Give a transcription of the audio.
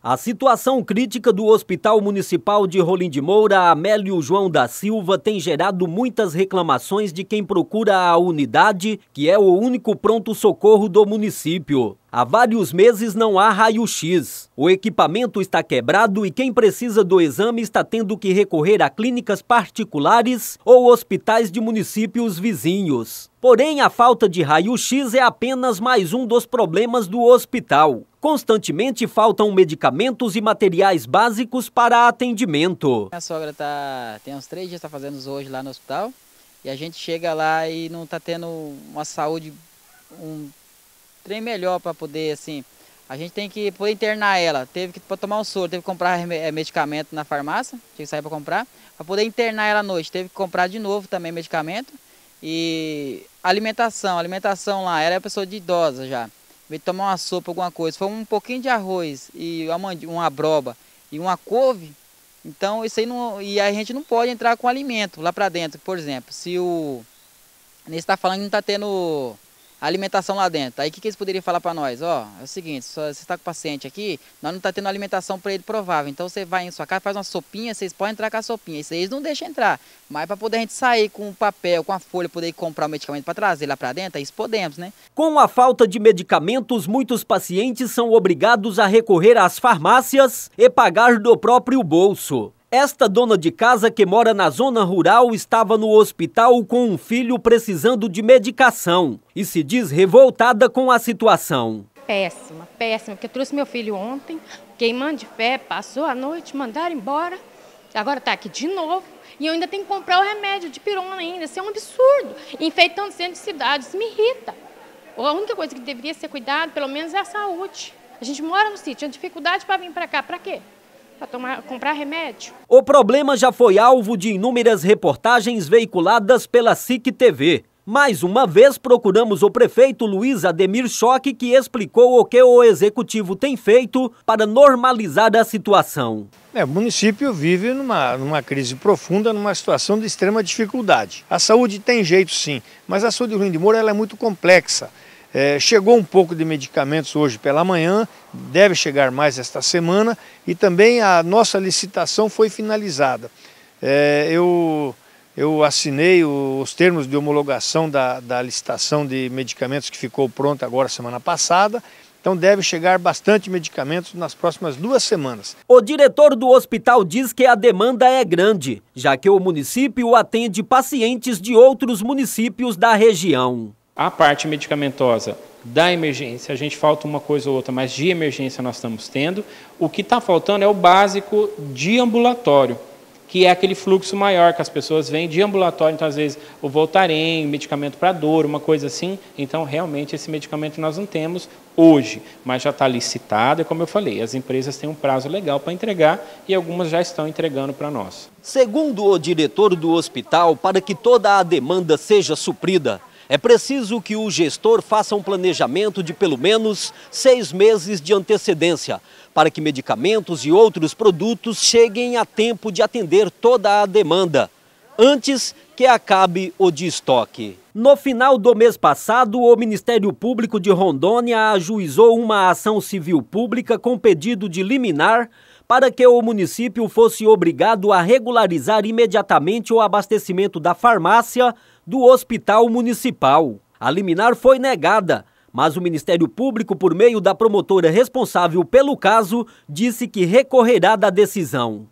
A situação crítica do Hospital Municipal de Rolim de Moura, Amélio João da Silva, tem gerado muitas reclamações de quem procura a unidade, que é o único pronto-socorro do município. Há vários meses não há raio-x. O equipamento está quebrado e quem precisa do exame está tendo que recorrer a clínicas particulares ou hospitais de municípios vizinhos. Porém, a falta de raio-x é apenas mais um dos problemas do hospital. Constantemente faltam medicamentos e materiais básicos para atendimento. A sogra tá, tem uns três dias, está fazendo os hoje lá no hospital. E a gente chega lá e não está tendo uma saúde, um trem melhor para poder, assim. A gente tem que poder internar ela. Teve que tomar um soro, teve que comprar eh, eh, medicamento na farmácia, tinha que sair para comprar. Para poder internar ela à noite, teve que comprar de novo também medicamento. E alimentação, alimentação lá, ela é pessoa de idosa já veio tomar uma sopa, alguma coisa, for um pouquinho de arroz e uma, uma broba e uma couve, então isso aí não. E a gente não pode entrar com alimento lá para dentro, por exemplo. Se o. Nesse está falando que não está tendo alimentação lá dentro. Aí o que, que eles poderiam falar para nós? Ó, é o seguinte, você está com o paciente aqui, nós não está tendo alimentação para ele provável. Então você vai em sua casa, faz uma sopinha, vocês podem entrar com a sopinha. Isso aí eles não deixam entrar. Mas para poder a gente sair com o papel, com a folha, poder comprar o medicamento para trazer lá para dentro, isso podemos, né? Com a falta de medicamentos, muitos pacientes são obrigados a recorrer às farmácias e pagar do próprio bolso. Esta dona de casa que mora na zona rural estava no hospital com um filho precisando de medicação e se diz revoltada com a situação. Péssima, péssima, porque eu trouxe meu filho ontem, queimando de pé, passou a noite, mandaram embora, agora está aqui de novo. E eu ainda tenho que comprar o remédio de pirona ainda, isso é um absurdo. Enfeitando centro de cidade, isso me irrita. A única coisa que deveria ser cuidado, pelo menos, é a saúde. A gente mora no sítio, é dificuldade para vir para cá, para quê? para comprar remédio. O problema já foi alvo de inúmeras reportagens veiculadas pela SIC TV. Mais uma vez procuramos o prefeito Luiz Ademir Choque, que explicou o que o executivo tem feito para normalizar a situação. É, o município vive numa, numa crise profunda, numa situação de extrema dificuldade. A saúde tem jeito sim, mas a saúde ruim de Moura ela é muito complexa. É, chegou um pouco de medicamentos hoje pela manhã, deve chegar mais esta semana e também a nossa licitação foi finalizada. É, eu, eu assinei os termos de homologação da, da licitação de medicamentos que ficou pronta agora semana passada. Então deve chegar bastante medicamentos nas próximas duas semanas. O diretor do hospital diz que a demanda é grande, já que o município atende pacientes de outros municípios da região. A parte medicamentosa da emergência, a gente falta uma coisa ou outra, mas de emergência nós estamos tendo. O que está faltando é o básico de ambulatório, que é aquele fluxo maior que as pessoas vêm de ambulatório, então às vezes o Voltaren, medicamento para dor, uma coisa assim. Então, realmente, esse medicamento nós não temos hoje, mas já está licitado, e é como eu falei, as empresas têm um prazo legal para entregar e algumas já estão entregando para nós. Segundo o diretor do hospital, para que toda a demanda seja suprida, é preciso que o gestor faça um planejamento de pelo menos seis meses de antecedência, para que medicamentos e outros produtos cheguem a tempo de atender toda a demanda, antes que acabe o de estoque. No final do mês passado, o Ministério Público de Rondônia ajuizou uma ação civil pública com pedido de liminar para que o município fosse obrigado a regularizar imediatamente o abastecimento da farmácia do hospital municipal. A liminar foi negada, mas o Ministério Público, por meio da promotora responsável pelo caso, disse que recorrerá da decisão.